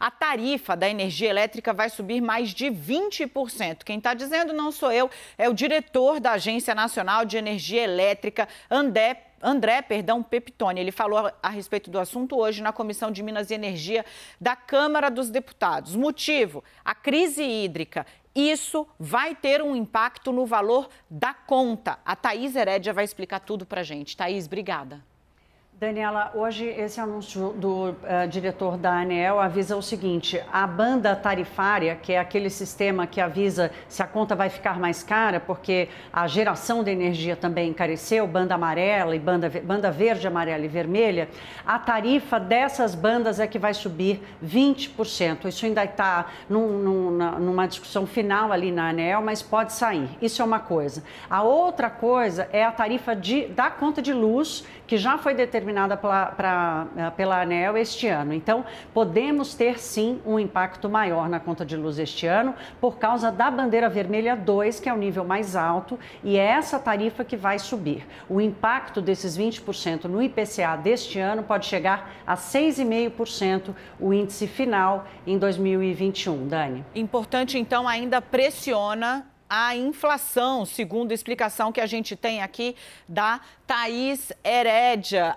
a tarifa da energia elétrica vai subir mais de 20%. Quem está dizendo não sou eu, é o diretor da Agência Nacional de Energia Elétrica, André André, perdão, Peptoni. Ele falou a respeito do assunto hoje na Comissão de Minas e Energia da Câmara dos Deputados. Motivo: a crise hídrica. Isso vai ter um impacto no valor da conta. A Thaís Herédia vai explicar tudo para gente. Thaís, obrigada. Daniela, hoje esse anúncio do uh, diretor da Anel avisa o seguinte: a banda tarifária, que é aquele sistema que avisa se a conta vai ficar mais cara, porque a geração de energia também encareceu, banda amarela e banda, banda verde, amarela e vermelha, a tarifa dessas bandas é que vai subir 20%. Isso ainda está num, num, numa discussão final ali na Anel, mas pode sair. Isso é uma coisa. A outra coisa é a tarifa de, da conta de luz, que já foi determinada determinada pra, pra, eh, pela ANEL este ano. Então, podemos ter sim um impacto maior na conta de luz este ano por causa da bandeira vermelha 2, que é o nível mais alto, e é essa tarifa que vai subir. O impacto desses 20% no IPCA deste ano pode chegar a 6,5% o índice final em 2021, Dani. Importante então ainda pressiona a inflação, segundo a explicação que a gente tem aqui da Thaís Herédia.